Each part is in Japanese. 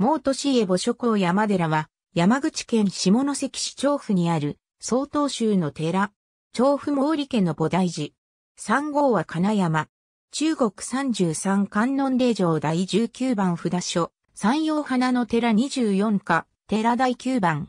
毛都市エボ諸公山寺は、山口県下関市調布にある、曹洞宗の寺。調布毛利家の菩提寺。三号は金山。中国三十三観音霊場第十九番札所。山陽花の寺二十四課、寺第九番。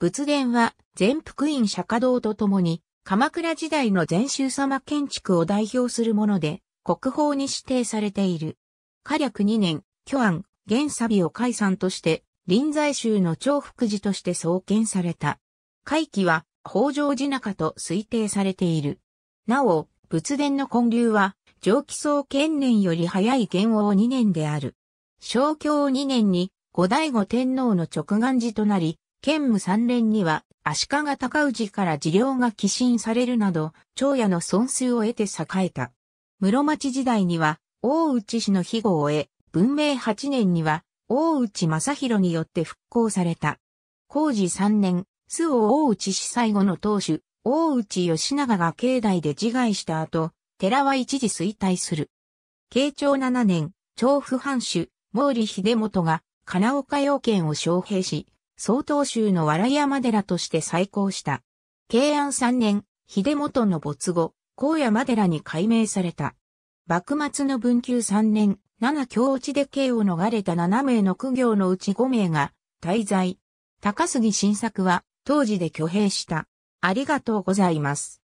仏殿は、全福院釈迦堂とともに、鎌倉時代の禅宗様建築を代表するもので、国宝に指定されている。火略2年、巨安、現サビを解散として、臨済宗の長福寺として創建された。会期は、北条寺中と推定されている。なお、仏殿の建立は、上記宗建年より早い元王2年である。正教2年に、後醍醐天皇の直願寺となり、建武3年には、足利高氏から治領が寄進されるなど、長屋の損数を得て栄えた。室町時代には、大内氏の庇護を得、文明8年には、大内正弘によって復興された。工事3年、須を大内死最後の当主、大内義長が境内で自害した後、寺は一時衰退する。慶長7年、調布藩主、毛利秀元が、金岡要件を招聘し、総統州の笑山寺として再興した。慶安3年、秀元の没後、高山寺に改名された。幕末の文久3年、7強落ちで刑を逃れた7名の苦行のうち5名が滞在。高杉晋作は当時で挙兵した。ありがとうございます。